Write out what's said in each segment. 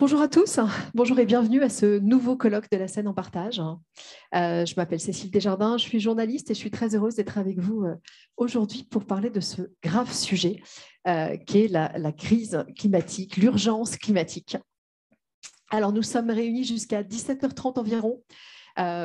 Bonjour à tous, bonjour et bienvenue à ce nouveau colloque de la scène en partage. Euh, je m'appelle Cécile Desjardins, je suis journaliste et je suis très heureuse d'être avec vous euh, aujourd'hui pour parler de ce grave sujet euh, qui est la, crise climatique, l'urgence climatique. Alors nous sommes réunis jusqu'à 17h30 environ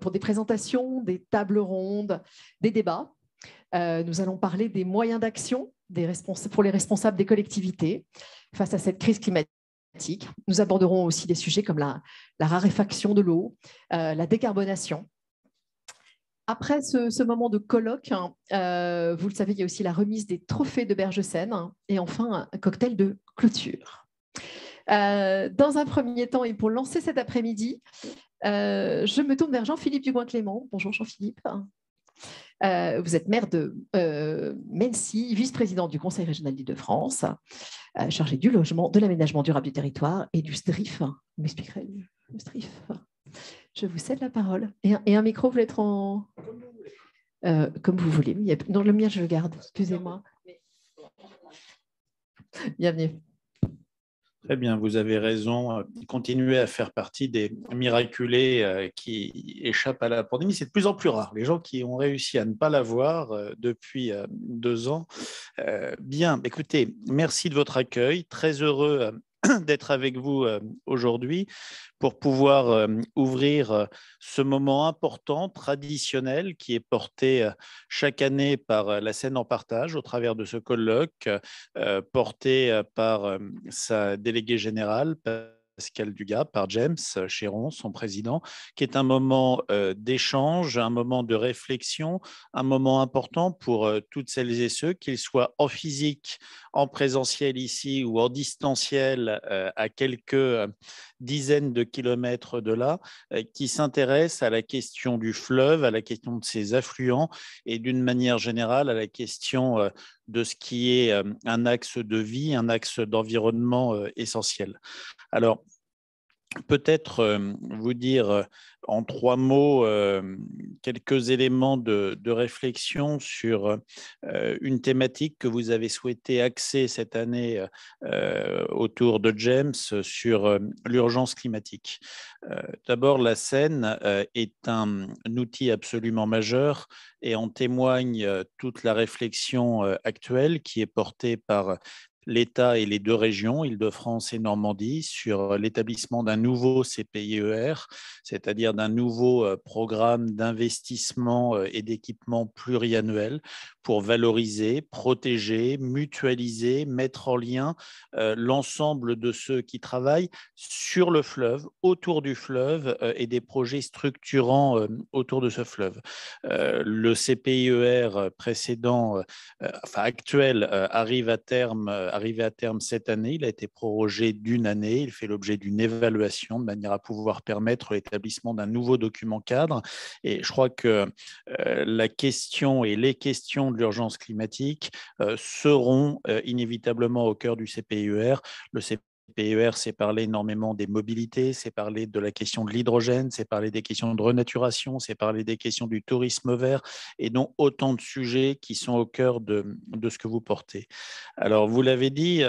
pour des présentations, des tables rondes, des débats. nous allons parler des moyens d'action pour les responsables des collectivités face à cette crise climatique nous aborderons aussi des sujets comme la, raréfaction de l'eau, euh, la décarbonation. Après ce, moment de colloque, hein, euh, vous le savez, il y a aussi la remise des trophées de Bergesen hein, et enfin un cocktail de clôture. Euh, dans un premier temps, et pour lancer cet après-midi, je me tourne vers Jean-Philippe Dubois-Clément. Bonjour Jean-Philippe. Euh, vous êtes maire de euh, Mency, vice présidente du Conseil régional d'Île-de-France, chargée euh, chargé du logement, de l'aménagement durable du territoire et du STRIF. Vous m'expliquerez le, STRIF. Je vous cède la parole. Et, un micro, vous l'êtes en. Euh, comme vous voulez. Non, le mien, je le garde. Excusez-moi. Bienvenue. Très bien, vous avez raison. Euh, Continuer à faire partie des miraculés euh, qui échappent à la pandémie, c'est de plus en plus rare. Les gens qui ont réussi à ne pas l'avoir euh, depuis deux ans. Bien, écoutez, merci de votre accueil. Très heureux d'être avec vous euh, aujourd'hui pour pouvoir euh, ouvrir euh, ce moment important, traditionnel, qui est porté chaque année par la scène en partage au travers de ce colloque, porté par sa déléguée générale. Pascal Dugas, par James euh, Chéron, son président, qui est un moment euh, d'échange, un moment de réflexion, un moment important pour euh, toutes celles et ceux, qu'ils soient en physique, en présentiel ici ou en distanciel à quelques dizaines de kilomètres de là, qui s'intéressent à la question du fleuve, à la question de ses affluents et d'une manière générale à la question de ce qui est un axe de vie, un axe d'environnement essentiel. Alors, peut-être euh, vous dire euh, en trois mots euh, quelques éléments de, réflexion sur une thématique que vous avez souhaité axer cette année autour de James sur l'urgence climatique. D'abord, la Seine est un outil absolument majeur et en témoigne toute la réflexion actuelle qui est portée par l'État et les deux régions, Île-de-France et Normandie, sur euh, l'établissement d'un nouveau CPIER, c'est-à-dire d'un nouveau euh, programme d'investissement euh, et d'équipement pluriannuel pour valoriser, protéger, mutualiser, mettre en lien l'ensemble de ceux qui travaillent sur le fleuve, autour du fleuve et des projets structurants autour de ce fleuve. Le CPIER précédent, enfin actuel, arrive à terme arrivé à terme cette année. Il a été prorogé d'une année. Il fait l'objet d'une évaluation de manière à pouvoir permettre l'établissement d'un nouveau document cadre. Et je crois que euh, la question et les questions de l'urgence climatique euh, seront euh, inévitablement au cœur du CPUR. E Le CPUR PER, c'est parler énormément des mobilités, c'est parler de la question de l'hydrogène, c'est parler des questions de renaturation, c'est parler des questions du tourisme vert, et donc autant de sujets qui sont au cœur de, de ce que vous portez. Alors, vous l'avez dit,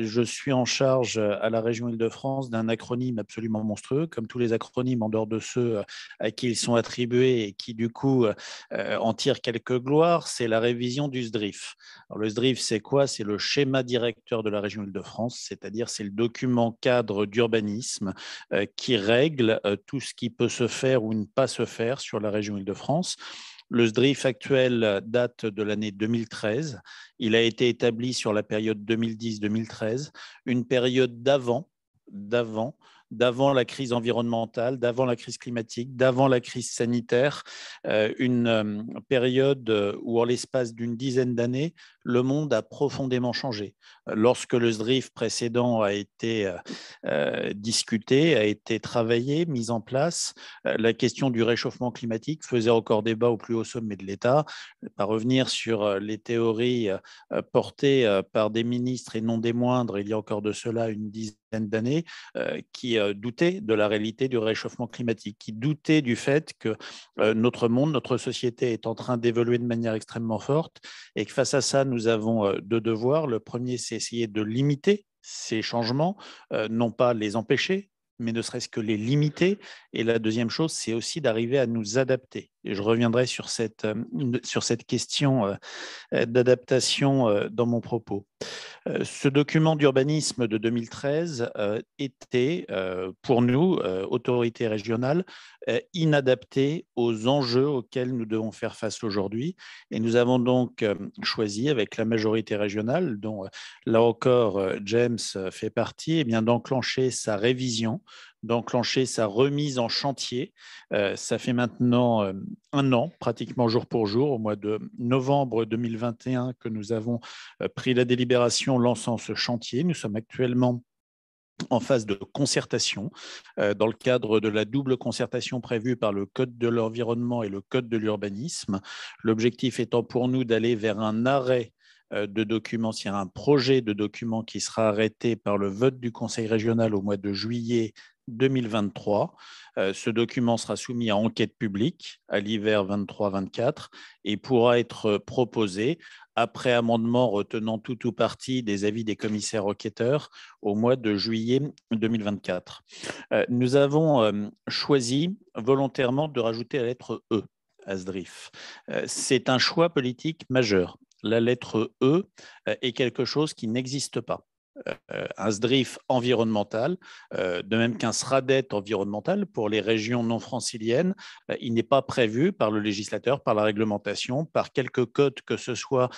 je suis en charge à la région Île-de-France d'un acronyme absolument monstrueux, comme tous les acronymes en dehors de ceux à qui ils sont attribués et qui, du coup, euh, en tirent quelques gloires, c'est la révision du SDRIF. Alors, le SDRIF, c'est quoi C'est le schéma directeur de la région Île-de-France, c'est-à-dire c'est document cadre d'urbanisme euh, qui règle euh, tout ce qui peut se faire ou ne pas se faire sur la région Île-de-France. Le SDRIF actuel euh, date de l'année 2013. Il a été établi sur la période 2010-2013, une période d'avant, d'avant d'avant la crise environnementale, d'avant la crise climatique, d'avant la crise sanitaire, euh, une euh, période euh, où en l'espace d'une dizaine d'années, le monde a profondément changé. Lorsque le SDRIF précédent a été discuté, a été travaillé, mis en place, la question du réchauffement climatique faisait encore débat au plus haut sommet de l'État. Je pas revenir sur les théories portées par des ministres et non des moindres il y a encore de cela une dizaine d'années euh, qui euh, doutaient de la réalité du réchauffement climatique, qui doutaient du fait que euh, notre monde, notre société est en train d'évoluer de manière extrêmement forte et que face à ça, nous avons deux devoirs. Le premier, c'est essayer de limiter ces changements, non pas les empêcher, mais ne serait-ce que les limiter. Et la deuxième chose, c'est aussi d'arriver à nous adapter je reviendrai sur cette, euh, question euh, euh, d'adaptation dans mon propos. Ce document d'urbanisme de 2013 était, pour nous, autorités régionales, inadapté aux enjeux auxquels nous devons faire face aujourd'hui. Et nous avons donc choisi, avec la majorité régionale, dont là encore James fait partie, eh bien d'enclencher sa révision d'enclencher sa remise en chantier. Euh, ça fait maintenant euh, un an, pratiquement jour pour jour, au mois de novembre 2021, que nous avons euh, pris la délibération lançant ce chantier. Nous sommes actuellement en phase de concertation dans le cadre de la double concertation prévue par le Code de l'environnement et le Code de l'urbanisme. L'objectif étant pour nous d'aller vers un arrêt euh, de documents, s'il y a un projet de document qui sera arrêté par le vote du Conseil régional au mois de juillet 2023. Euh, ce document sera soumis à enquête publique à l'hiver 23-24 et pourra être proposé après amendement retenant tout ou partie des avis des commissaires enquêteurs au mois de juillet 2024. Euh, nous avons choisi volontairement de rajouter la lettre E à ce C'est un choix politique majeur la lettre E euh, est quelque chose qui n'existe pas. Euh, un SDRIF environnemental, euh, de même qu'un SRADET environnemental pour les régions non franciliennes, il n'est pas prévu par le législateur, par la réglementation, par quelque code que ce soit,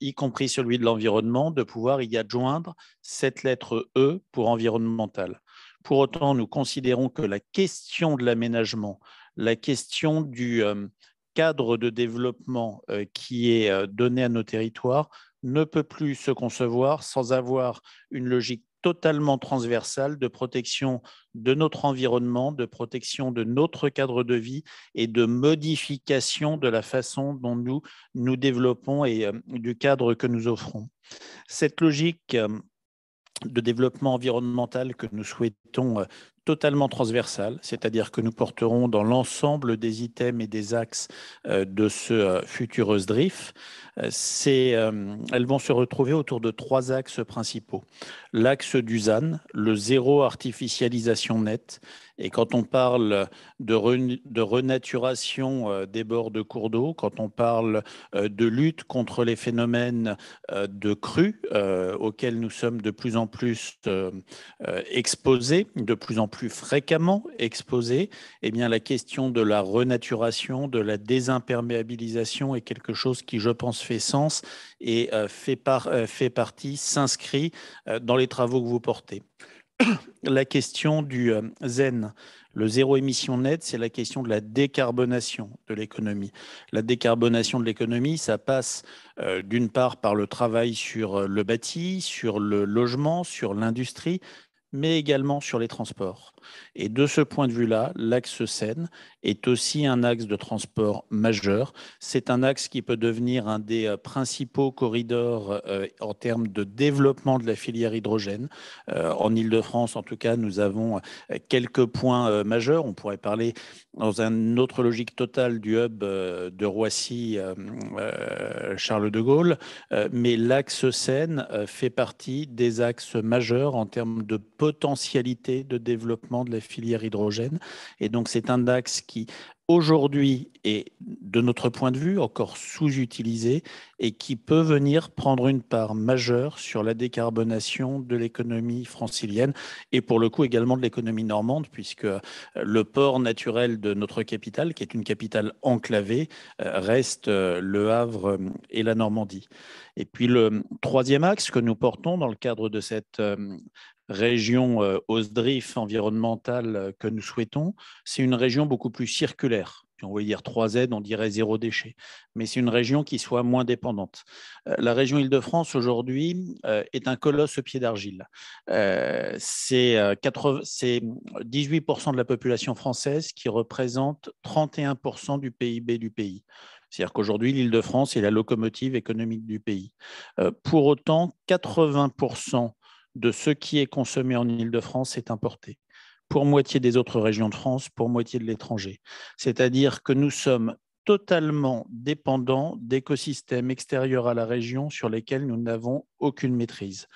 y compris celui de l'environnement, de pouvoir y adjoindre cette lettre E pour environnemental. Pour autant, nous considérons que la question de l'aménagement, la question du, cadre de développement euh, qui est euh, donné à nos territoires ne peut plus se concevoir sans avoir une logique totalement transversale de protection de notre environnement, de protection de notre cadre de vie et de modification de la façon dont nous nous développons et euh, du cadre que nous offrons. Cette logique de développement environnemental que nous souhaitons totalement transversale, c'est-à-dire que nous porterons dans l'ensemble des items et des axes euh, de ce euh, futur ESDRIF. Euh, elles vont se retrouver autour de trois axes principaux. L'axe du ZAN, le zéro artificialisation nette, et quand on parle de, renaturation des bords de cours d'eau, quand on parle de lutte contre les phénomènes de crue auxquels nous sommes de plus en plus exposés, de plus en plus plus fréquemment exposés, eh bien, la question de la renaturation, de la désimperméabilisation est quelque chose qui, je pense, fait sens et euh, fait, par, euh, fait partie, s'inscrit euh, dans les travaux que vous portez la question du zen, le zéro émission net, c'est la question de la décarbonation de l'économie. La décarbonation de l'économie, ça passe d'une part par le travail sur le bâti, sur le logement, sur l'industrie, mais également sur les transports. Et de ce point de vue-là, l'axe Seine est aussi un axe de transport majeur. C'est un axe qui peut devenir un des euh, principaux corridors euh, en termes de développement de la filière hydrogène. Euh, en Ile-de-France, en tout cas, nous avons quelques points majeurs. On pourrait parler dans une autre logique totale du hub de Roissy, Charles de Gaulle, mais l'axe Seine fait partie des axes majeurs en termes de potentialité de développement de la filière hydrogène. Et donc, c'est un axe qui, aujourd'hui, est, de notre point de vue, encore sous-utilisé et qui peut venir prendre une part majeure sur la décarbonation de l'économie francilienne et pour le coup également de l'économie normande, puisque euh, le port naturel de notre capitale, qui est une capitale enclavée, euh, reste euh, le Havre et la Normandie. Et puis le troisième axe que nous portons dans le cadre de cette région euh, osdrif environnementales euh, que nous souhaitons, c'est une région beaucoup plus circulaire. On va dire 3Z, on dirait zéro déchet. Mais c'est une région qui soit moins dépendante. Euh, la région Île-de-France, aujourd'hui, est un colosse au pied d'argile. C'est 18% de la population française qui représente 31% du PIB du pays. C'est-à-dire qu'aujourd'hui, l'Île-de-France est la locomotive économique du pays. Pour autant, 80% de ce qui est consommé en Île-de-France est importé pour moitié des autres régions de France, pour moitié de l'étranger. C'est-à-dire que nous sommes totalement dépendants d'écosystèmes extérieurs à la région sur lesquels nous n'avons aucune maîtrise.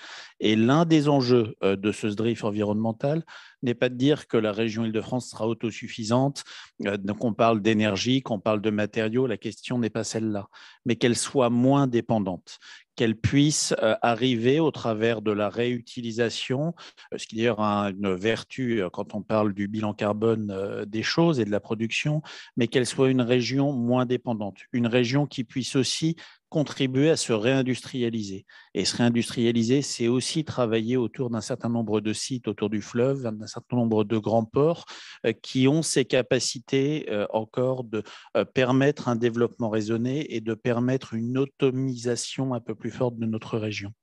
Et l'un des enjeux euh, de ce drift environnemental n'est pas de dire que la région Île-de-France sera autosuffisante, euh, donc on parle d'énergie, qu'on parle de matériaux, la question n'est pas celle-là, mais qu'elle soit moins dépendante, qu'elle puisse euh, arriver au travers de la réutilisation, ce qui d'ailleurs a une vertu quand on parle du bilan carbone des choses et de la production, mais qu'elle soit une région moins dépendante, une région qui puisse aussi contribuer à se réindustrialiser. Et se réindustrialiser, c'est aussi travailler autour d'un certain nombre de sites autour du fleuve, d'un certain nombre de grands ports euh, qui ont ces capacités euh, encore de euh, permettre un développement raisonné et de permettre une automisation un peu plus forte de notre région.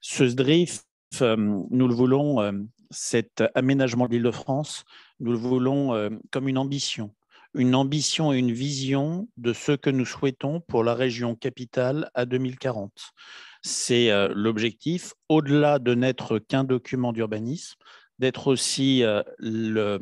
Ce drift, nous le voulons, cet aménagement de l'île de France, nous le voulons comme une ambition une ambition et une vision de ce que nous souhaitons pour la région capitale à 2040. C'est euh, l'objectif, au-delà de n'être qu'un document d'urbanisme, d'être aussi euh, le,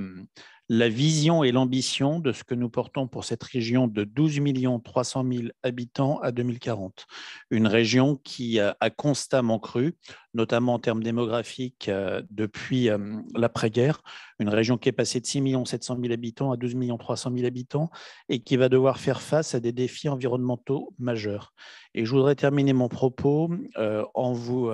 la vision et l'ambition de ce que nous portons pour cette région de 12 300 000 habitants à 2040. Une région qui euh, a constamment cru, notamment en termes démographiques euh, depuis euh, l'après-guerre. Une région qui est passée de 6 700 000 habitants à 12 300 000 habitants et qui va devoir faire face à des défis environnementaux majeurs. Et je voudrais terminer mon propos en vous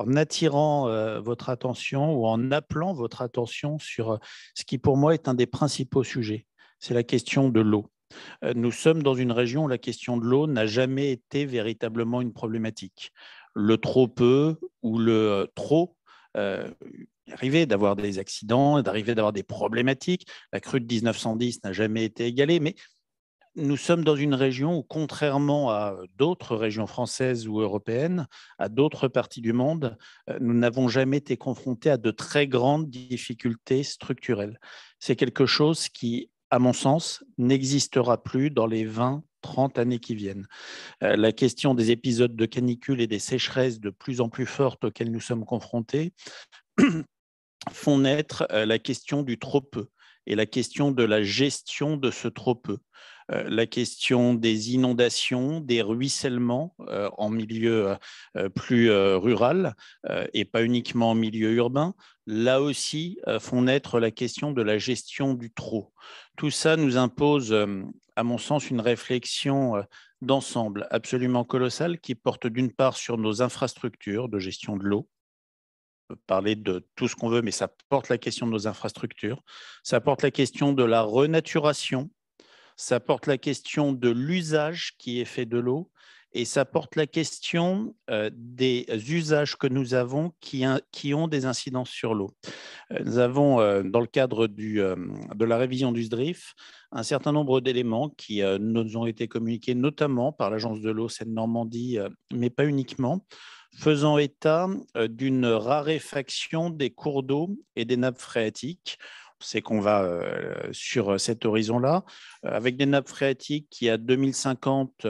en attirant euh, votre attention ou en appelant votre attention sur euh, ce qui pour moi est un des principaux sujets, c'est la question de l'eau. Euh, nous sommes dans une région où la question de l'eau n'a jamais été véritablement une problématique. Le trop peu ou le trop euh, arrivé d'avoir des accidents, d'arriver d'avoir des problématiques. La crue de 1910 n'a jamais été égalée, mais nous sommes dans une région où, contrairement à euh, d'autres régions françaises ou européennes, à d'autres parties du monde, euh, nous n'avons jamais été confrontés à de très grandes difficultés structurelles. C'est quelque chose qui, à mon sens, n'existera plus dans les 20 30 années qui viennent. Euh, la question des épisodes de canicule et des sécheresses de plus en plus fortes auxquelles nous sommes confrontés font naître la question du trop peu et la question de la gestion de ce trop peu. Euh, la question des inondations, des ruissellements euh, en milieu euh, plus rural et pas uniquement en milieu urbain, là aussi font naître la question de la gestion du trop. Tout ça nous impose, à mon sens, une réflexion d'ensemble absolument colossale qui porte d'une part sur nos infrastructures de gestion de l'eau, peut parler de tout ce qu'on veut, mais ça porte la question de nos infrastructures, ça porte la question de la renaturation ça porte la question de l'usage qui est fait de l'eau et ça porte la question euh, des usages que nous avons qui, ont des incidences sur l'eau. Euh, nous avons, euh, dans le cadre de la révision du SDRIF, un certain nombre d'éléments qui nous ont été communiqués notamment par l'Agence de l'eau Seine-Normandie, mais pas uniquement, faisant état d'une raréfaction des cours d'eau et des nappes phréatiques c'est qu'on va euh, sur euh, cet horizon-là, euh, avec des nappes phréatiques qui, à 2050,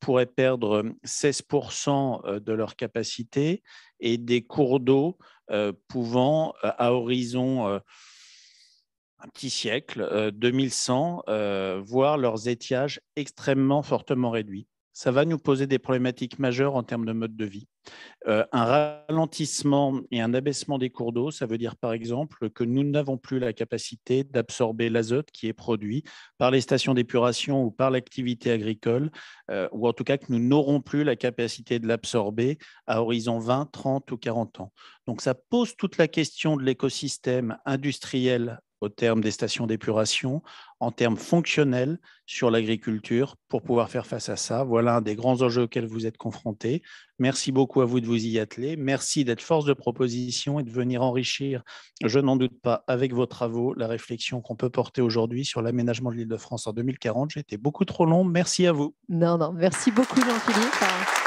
pourraient perdre 16% de leur capacité et des cours d'eau pouvant, à horizon un petit siècle, 2100, voir leurs étiages extrêmement fortement réduits ça va nous poser des problématiques majeures en termes de mode de vie. Euh, un ralentissement et un abaissement des cours d'eau, ça veut dire par exemple que nous n'avons plus la capacité d'absorber l'azote qui est produit par les stations d'épuration ou par l'activité agricole, euh, ou en tout cas que nous n'aurons plus la capacité de l'absorber à horizon 20, 30 ou 40 ans. Donc ça pose toute la question de l'écosystème industriel au terme des stations d'épuration, en termes fonctionnels sur l'agriculture pour pouvoir faire face à ça. Voilà un des grands enjeux auxquels vous êtes confrontés. Merci beaucoup à vous de vous y atteler. Merci d'être force de proposition et de venir enrichir, je n'en doute pas, avec vos travaux, la réflexion qu'on peut porter aujourd'hui sur l'aménagement de l'île de France en 2040. J'ai été beaucoup trop long. Merci à vous. Non, non, merci beaucoup Jean-Philippe.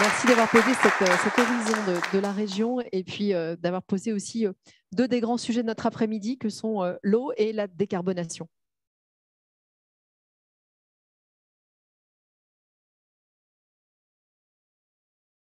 Merci d'avoir posé cette, euh, cet horizon de, la région et puis euh, d'avoir posé aussi euh, deux des grands sujets de notre après-midi que sont l'eau et la décarbonation.